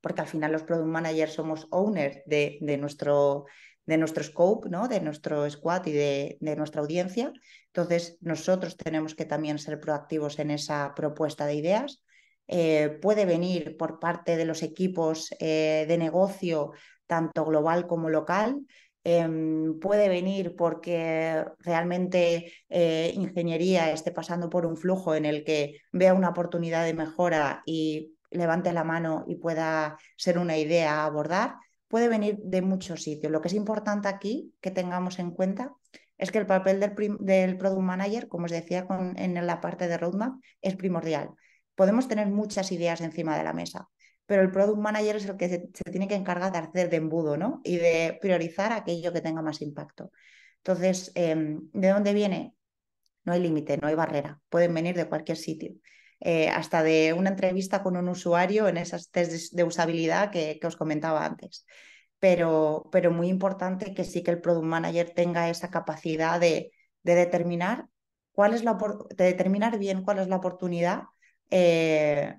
porque al final los product managers somos owners de, nuestro, de scope, ¿no? de nuestro squad y de, nuestra audiencia. Entonces, nosotros tenemos que también ser proactivos en esa propuesta de ideas. Eh, puede venir por parte de los equipos eh, de negocio, tanto global como local. Em, puede venir porque realmente eh, ingeniería esté pasando por un flujo en el que vea una oportunidad de mejora y levante la mano y pueda ser una idea a abordar, puede venir de muchos sitios. Lo que es importante aquí que tengamos en cuenta es que el papel del, product manager, como os decía en la parte de roadmap, es primordial. Podemos tener muchas ideas encima de la mesa, pero el product manager es el que se, tiene que encargar de hacer de embudo, ¿no? Y de priorizar aquello que tenga más impacto. Entonces, em, ¿de dónde viene? No hay límite, no hay barrera, pueden venir de cualquier sitio. Eh, hasta de una entrevista con un usuario en esas test de usabilidad que, os comentaba antes. Pero, pero, muy importante que sí que el product manager tenga esa capacidad de, determinar cuál es la de determinar bien cuál es la oportunidad eh,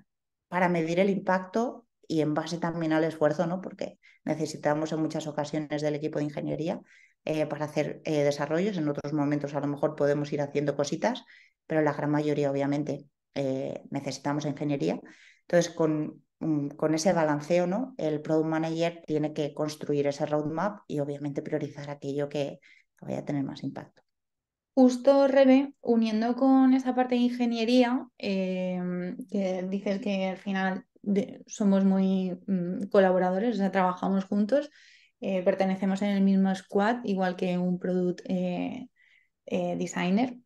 para medir el impacto y en base también al esfuerzo, ¿no? porque necesitamos en muchas ocasiones del equipo de ingeniería eh, para hacer eh, desarrollos. En otros momentos a lo mejor podemos ir haciendo cositas, pero la gran mayoría obviamente eh, necesitamos ingeniería. Entonces, mm, con, ese balanceo, ¿no? el product manager tiene que construir ese roadmap y obviamente priorizar aquello que vaya a tener más impacto. Justo, Rebe, uniendo con esa parte de ingeniería, em, que dices que al final somos muy mm, colaboradores, o sea, trabajamos juntos, eh, pertenecemos en el mismo squad, igual que un product eh, eh, designer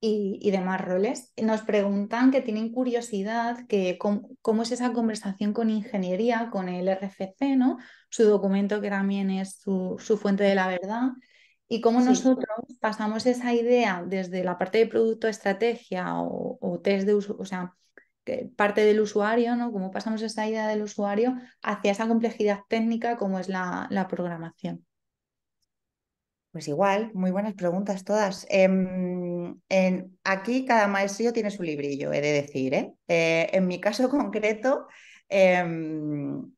y, demás roles. Nos preguntan que tienen curiosidad, que cómo es esa conversación con ingeniería, con el RFC, ¿no? su documento que también es su, su fuente de la verdad. Y cómo nosotros pasamos esa idea desde la parte de producto, estrategia o, test de o sea, parte del usuario, ¿no? Cómo pasamos esa idea del usuario hacia esa complejidad técnica como es la, programación. Pues igual, muy buenas preguntas todas. Em, en, aquí cada maestrillo tiene su librillo, he de decir. ¿eh? Eh, en mi caso concreto, em,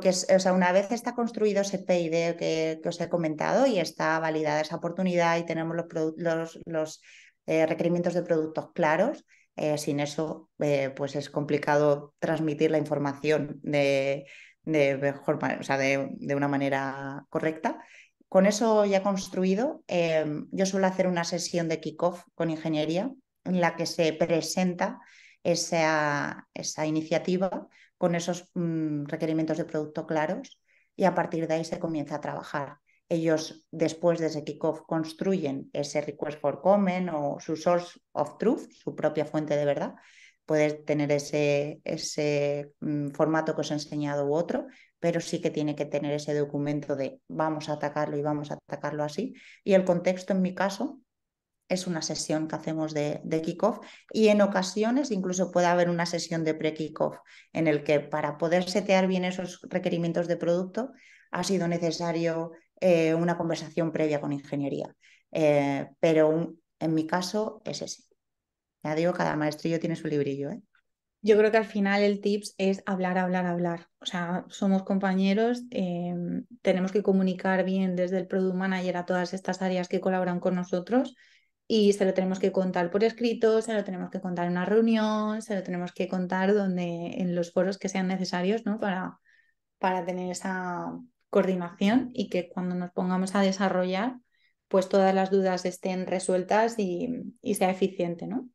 que o sea, una vez está construido ese PID que, os he comentado y está validada esa oportunidad y tenemos los, eh, requerimientos de productos claros, eh, sin eso eh, pues es complicado transmitir la información de, de una manera correcta. Con eso ya construido, em, yo suelo hacer una sesión de kickoff con ingeniería en la que se presenta esa iniciativa con esos mm, requerimientos de producto claros y a partir de ahí se comienza a trabajar. Ellos después de ese kickoff construyen ese request for comment o su source of truth, su propia fuente de verdad. Puede tener ese, ese mm, formato que os he enseñado u otro, pero sí que tiene que tener ese documento de vamos a atacarlo y vamos a atacarlo así. Y el contexto en mi caso es una sesión que hacemos de, de kickoff y en ocasiones incluso puede haber una sesión de pre-kickoff en el que para poder setear bien esos requerimientos de producto ha sido necesario eh, una conversación previa con ingeniería. Eh, pero en mi caso es ese. Ya digo, cada maestrillo tiene su librillo. ¿eh? Yo creo que al final el tips es hablar, hablar, hablar. O sea, somos compañeros, em, tenemos que comunicar bien desde el product manager a todas estas áreas que colaboran con nosotros y se lo tenemos que contar por escrito, se lo tenemos que contar en una reunión, se lo tenemos que contar donde, en los foros que sean necesarios ¿no? para, para tener esa coordinación y que cuando nos pongamos a desarrollar, pues todas las dudas estén resueltas y, sea eficiente, ¿no?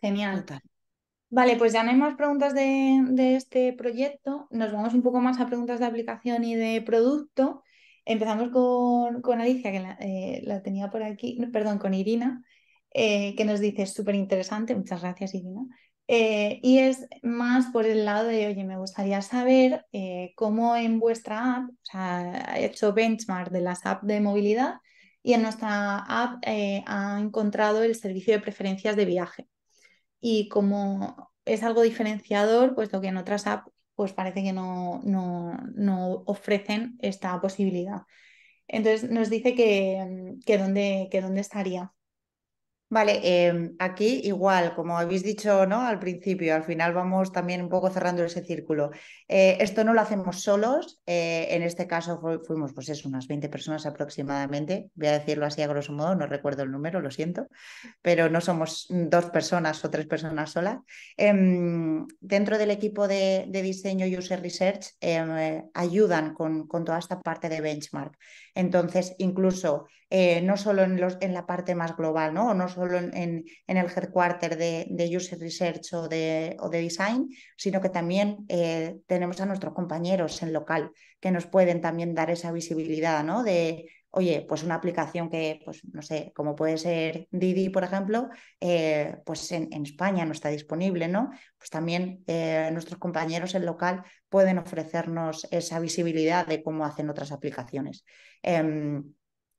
Genial. Vale, pues ya no hay más preguntas de, de este proyecto. Nos vamos un poco más a preguntas de aplicación y de producto. Empezamos con, Alicia, que la, eh, tenía por aquí, perdón, con Irina, eh, que nos dice súper interesante, muchas gracias Irina, eh, y es más por el lado de, oye, me gustaría saber cómo en vuestra app, o sea, ha hecho benchmark de las apps de movilidad y en nuestra app ha encontrado el servicio de preferencias de viaje. Y como es algo diferenciador, puesto que en otras apps pues parece que no, no, no ofrecen esta posibilidad. Entonces nos dice que, que, dónde, que dónde estaría. Vale, em, aquí igual, como habéis dicho ¿no? al principio, al final vamos también un poco cerrando ese círculo. Eh, esto no lo hacemos solos, eh, en este caso fuimos pues unas 20 personas aproximadamente, voy a decirlo así a grosso modo, no recuerdo el número, lo siento, pero no somos dos personas o tres personas solas. Em, dentro del equipo de, diseño diseño User Research em, eh, ayudan con toda esta parte de benchmark. Entonces, incluso eh, no solo en, los, en, la parte más global, ¿no? no solo en, el headquarter de, user research o de, design, sino que también eh, tenemos a nuestros compañeros en local que nos pueden también dar esa visibilidad, ¿no? De, oye, pues una aplicación que, pues no sé, como puede ser Didi, por ejemplo, eh, pues en, España no está disponible, ¿no? Pues también eh, nuestros compañeros en local pueden ofrecernos esa visibilidad de cómo hacen otras aplicaciones. Em,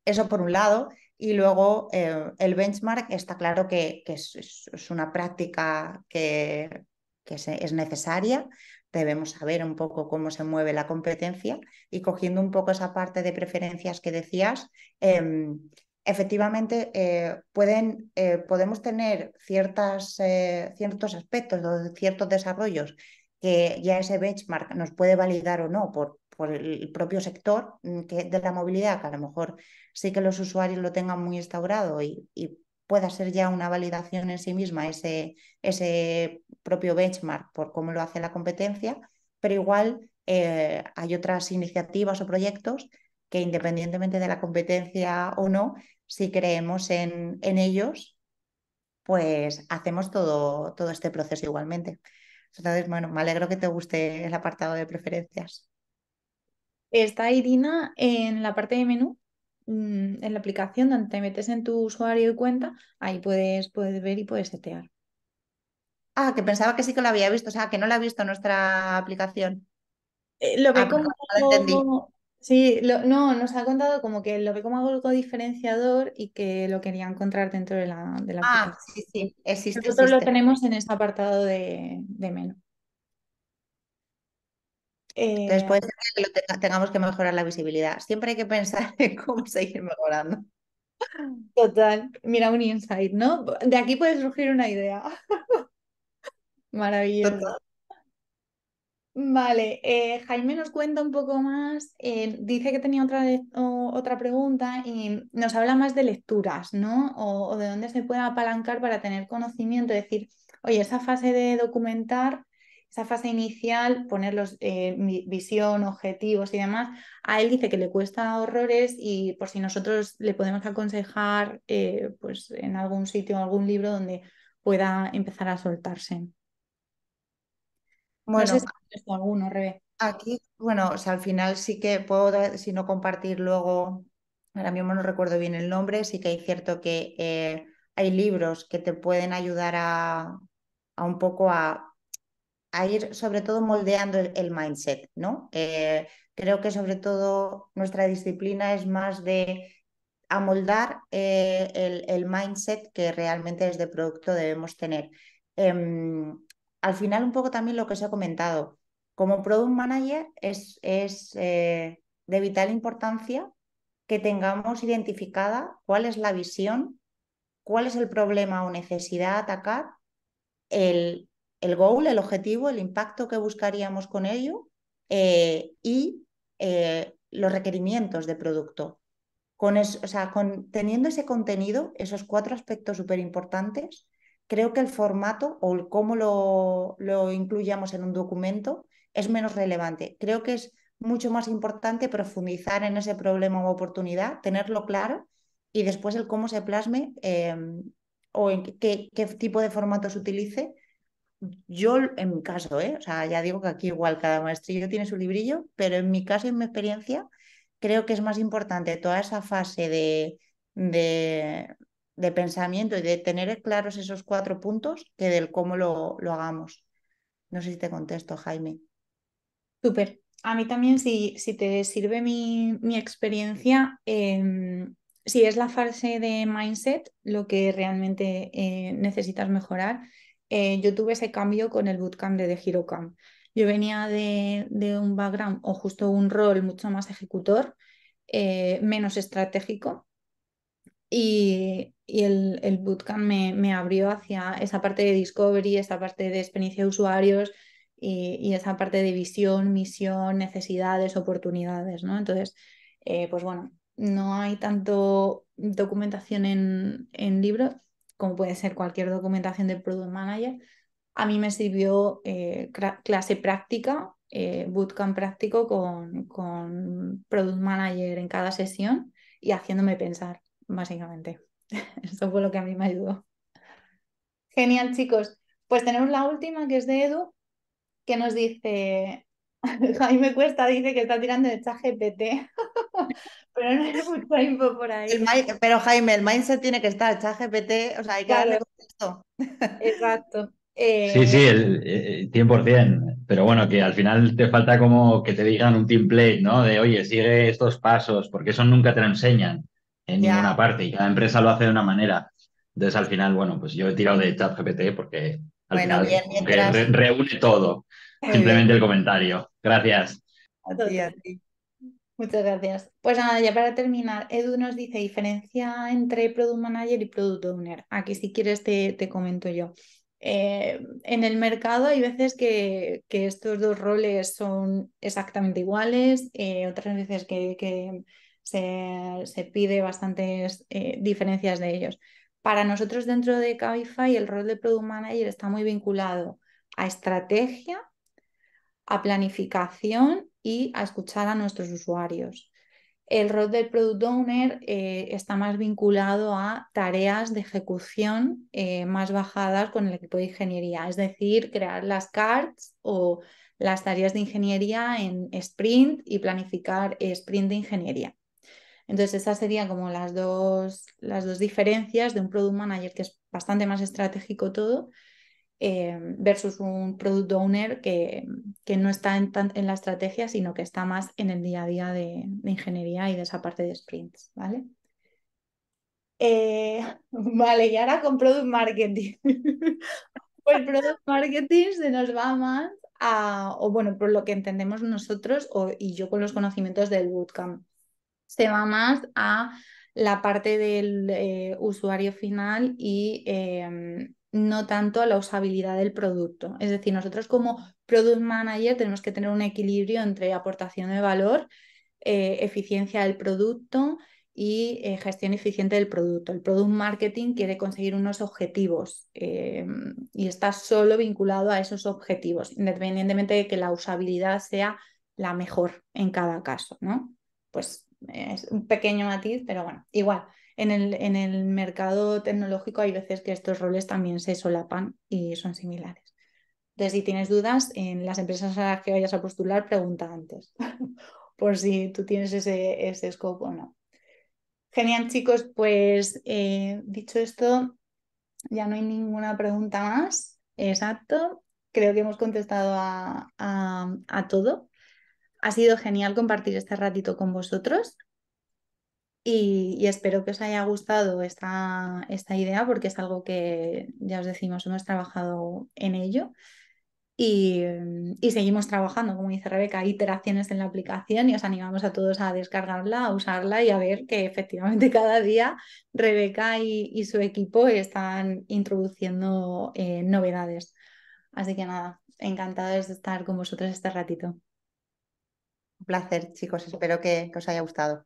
eso por un lado. Y luego eh, el benchmark está claro que, es, una práctica que, es necesaria debemos saber un poco cómo se mueve la competencia y cogiendo un poco esa parte de preferencias que decías, em, efectivamente eh, pueden, eh, podemos tener ciertas, eh, ciertos aspectos o ciertos desarrollos que ya ese benchmark nos puede validar o no por, por el propio sector mm, que, de la movilidad, que a lo mejor sí que los usuarios lo tengan muy instaurado y, y pueda ser ya una validación en sí misma ese, ese propio benchmark por cómo lo hace la competencia, pero igual eh, hay otras iniciativas o proyectos que independientemente de la competencia o no, si creemos en, en ellos, pues hacemos todo, todo este proceso igualmente. Entonces, bueno, me alegro que te guste el apartado de preferencias. Está Irina en la parte de menú Mm, en la aplicación donde te metes en tu usuario y cuenta, ahí puedes, puedes ver y puedes setear. Ah, que pensaba que sí que lo había visto, o sea, que no lo ha visto nuestra aplicación. Eh, lo ve ah, pues como, sí, lo, no, nos ha contado como que lo ve como algo diferenciador y que lo quería encontrar dentro de la, de la ah, aplicación. sí, sí, existe. Nosotros lo tenemos en este apartado de, de menú. Entonces eh, Después ser que tengamos que mejorar la visibilidad. Siempre hay que pensar en cómo seguir mejorando. Total, mira un insight, ¿no? De aquí puede surgir una idea. Maravilloso. Vale, eh, Jaime nos cuenta un poco más, eh, dice que tenía otra, otra pregunta y nos habla más de lecturas, ¿no? O, o de dónde se puede apalancar para tener conocimiento, es decir, oye, esa fase de documentar, esa fase inicial, poner los, eh, visión, objetivos y demás, a él dice que le cuesta horrores y por si nosotros le podemos aconsejar eh, pues en algún sitio, algún libro donde pueda empezar a soltarse. Bueno, Aquí, bueno, al final sí que puedo, si no compartir luego, ahora mismo no recuerdo bien el nombre, sí que hay cierto que eh, hay libros que te pueden ayudar a, a un poco a a ir sobre todo moldeando el, mindset, ¿no? Eh, creo que sobre todo nuestra disciplina es más de amoldar eh, el, mindset que realmente desde producto debemos tener. Em, al final, un poco también lo que se ha comentado, como product manager es, es eh, de vital importancia que tengamos identificada cuál es la visión, cuál es el problema o necesidad a atacar, el el goal, el objetivo, el impacto que buscaríamos con ello eh, y eh, los requerimientos de producto. Con o sea, teniendo ese contenido, esos cuatro aspectos súper importantes, creo que el formato o el cómo lo, lo incluyamos en un documento es menos relevante. Creo que es mucho más importante profundizar en ese problema o oportunidad, tenerlo claro y después el cómo se plasme eh, o en qué, qué, tipo de formato se utilice yo en mi caso, ¿eh? o sea, ya digo que aquí igual cada maestrillo tiene su librillo, pero en mi caso y en mi experiencia creo que es más importante toda esa fase de, de, pensamiento y de tener claros esos cuatro puntos que del cómo lo, hagamos. No sé si te contesto, Jaime. Súper. A mí también, si, si te sirve mi, experiencia, em, si es la fase de mindset lo que realmente eh, necesitas mejorar, eh, yo tuve ese cambio con el bootcamp de The Yo venía de, un background o justo un rol mucho más ejecutor, eh, menos estratégico, y, el, bootcamp me, abrió hacia esa parte de discovery, esa parte de experiencia de usuarios y, esa parte de visión, misión, necesidades, oportunidades, ¿no? Entonces, eh, pues bueno, no hay tanto documentación en, en libro, como puede ser cualquier documentación de Product Manager, a mí me sirvió eh, clase práctica, eh, bootcamp práctico con, con Product Manager en cada sesión y haciéndome pensar, básicamente. Eso fue lo que a mí me ayudó. Genial, chicos. Pues tenemos la última que es de Edu, que nos dice, Jaime Cuesta dice que está tirando de chat GPT, pero no hay mucha info por ahí. pero Jaime, el mindset tiene que estar chat GPT, o sea, hay que darle contexto. Exacto. Sí, eh, sí, el, 100%, eh, pero bueno, que al final te falta como que te digan un template, ¿no? De, oye, sigue estos pasos, porque eso nunca te lo enseñan en ninguna parte y cada empresa lo hace de una manera. Entonces, al final, bueno, pues yo he tirado de ChatGPT porque al final reúne todo, simplemente el comentario. Gracias. Muchas gracias. Pues nada, ya para terminar, Edu nos dice diferencia entre Product Manager y Product Owner. Aquí si quieres te, comento yo. Eh, en el mercado hay veces que, estos dos roles son exactamente iguales, eh, otras veces que, se, se, pide bastantes eh, diferencias de ellos. Para nosotros dentro de Cabify el rol de Product Manager está muy vinculado a estrategia a planificación y a escuchar a nuestros usuarios. El rol del product owner eh, está más vinculado a tareas de ejecución eh, más bajadas con el equipo de ingeniería, es decir, crear las cards o las tareas de ingeniería en sprint y planificar sprint de ingeniería. Entonces, esas serían como las dos, las dos diferencias de un product manager que es bastante más estratégico todo Em, versus un product owner que, que no está en, la estrategia, sino que está más en el día a día de, ingeniería y de esa parte de sprints, ¿vale? Eh, vale, y ahora con product marketing. pues product marketing se nos va más a, o bueno, por lo que entendemos nosotros y yo con los conocimientos del bootcamp, se va más a la parte del eh, usuario final y em, no tanto a la usabilidad del producto. Es decir, nosotros como product manager tenemos que tener un equilibrio entre aportación de valor, eh, eficiencia del producto y eh, gestión eficiente del producto. El product marketing quiere conseguir unos objetivos eh, y está solo vinculado a esos objetivos, independientemente de que la usabilidad sea la mejor en cada caso, ¿no? Pues es un pequeño matiz, pero bueno, igual en el, mercado tecnológico hay veces que estos roles también se solapan y son similares. Entonces, si tienes dudas, en las empresas a las que vayas a postular, pregunta antes, por si tú tienes ese, ese scope o no. Genial, chicos, pues eh, dicho esto, ya no hay ninguna pregunta más. Exacto, creo que hemos contestado a todo. Ha sido genial compartir este ratito con vosotros. Y, espero que os haya gustado esta, esta idea porque es algo que ya os decimos, hemos trabajado en ello. Y, seguimos trabajando, como dice Rebeca, iteraciones en la aplicación y os animamos a todos a descargarla, a usarla y a ver que efectivamente cada día Rebeca y, su equipo están introduciendo eh, novedades. Así que nada, encantados de estar con vosotros este ratito. Un placer, chicos, espero que os haya gustado.